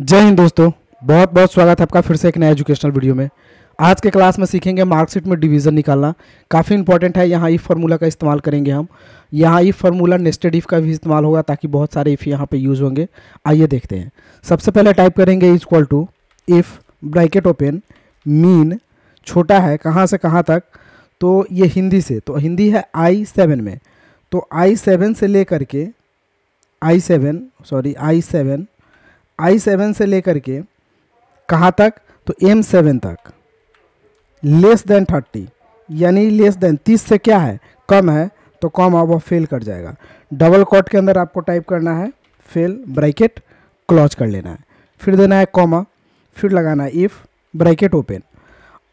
जय हिंद दोस्तों बहुत बहुत स्वागत है आपका फिर से एक नया एजुकेशनल वीडियो में आज के क्लास में सीखेंगे मार्कशीट में डिवीज़न निकालना काफ़ी इंपॉर्टेंट है यहाँ इफ़ फार्मूला का इस्तेमाल करेंगे हम यहाँ इफ़ फार्मूला नेस्टेड इफ़ का भी इस्तेमाल होगा ताकि बहुत सारे इफ़ यहाँ पे यूज़ होंगे आइए देखते हैं सबसे पहले टाइप करेंगे is equal to if bracket open mean छोटा है कहाँ से कहाँ तक तो ये हिंदी से तो हिंदी है आई सेवन में तो आई सेवन से ले करके I seven sorry I seven I seven से लेकर के कहाँ तक तो एम सेवन तक लेस देन थर्टी यानी लेस देन तीस से क्या है कम है तो कम अब फेल कर जाएगा डबल कॉट के अंदर आपको टाइप करना है फेल ब्रैकेट क्लॉज कर लेना है फिर देना है कॉमा फिर लगाना है इफ़ ब्रैकेट ओपन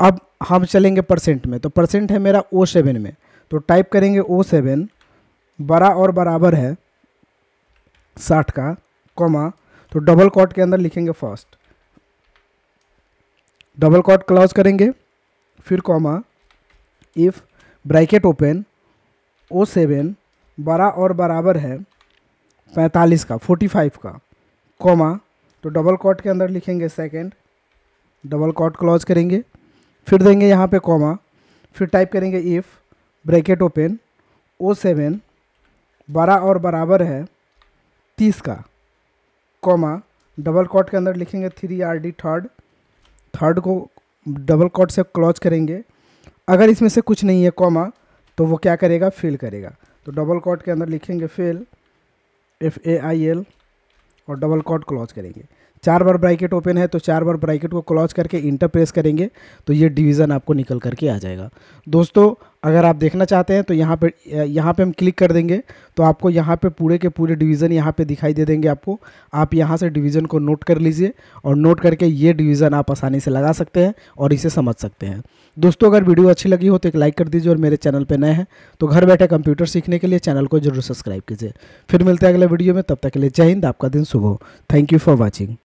अब हम चलेंगे परसेंट में तो परसेंट है मेरा ओ सेवन में तो टाइप करेंगे ओ सेवन बड़ा और बराबर है साठ का कॉमा तो डबल कॉट के अंदर लिखेंगे फर्स्ट डबल कॉट क्लाउज करेंगे फिर comma if bracket open O seven बड़ा और बराबर है पैंतालीस का फोर्टी फाइव का कॉमा तो डबल कॉट के अंदर लिखेंगे सेकंड डबल कॉट क्लॉज करेंगे फिर देंगे यहाँ पे कॉमा फिर टाइप करेंगे if bracket open O seven बड़ा और बराबर है तीस का कॉमा डबल कॉट के अंदर लिखेंगे three R D third third को डबल कॉट से क्लॉज करेंगे अगर इसमें से कुछ नहीं है कॉमा तो वो क्या करेगा फेल करेगा तो डबल कॉट के अंदर लिखेंगे fail F A I L और डबल कॉट क्लॉज करेंगे चार बार ब्रैकेट ओपन है तो चार बार ब्रैकेट को क्लॉज करके इंटर प्रेस करेंगे तो ये डिवीज़न आपको निकल करके आ जाएगा दोस्तों अगर आप देखना चाहते हैं तो यहाँ पे यहाँ पे हम क्लिक कर देंगे तो आपको यहाँ पे पूरे के पूरे डिवीज़न यहाँ पे दिखाई दे देंगे आपको आप यहाँ से डिवीज़न को नोट कर लीजिए और नोट करके ये डिवीज़न आप आसानी से लगा सकते हैं और इसे समझ सकते हैं दोस्तों अगर वीडियो अच्छी लगी हो तो एक लाइक कर दीजिए और मेरे चैनल पर नए हैं तो घर बैठे कंप्यूटर सीखने के लिए चैनल को जरूर सब्सक्राइब कीजिए फिर मिलते हैं अगले वीडियो में तब तक के लिए जय हिंद आपका दिन सुबह थैंक यू फॉर वॉचिंग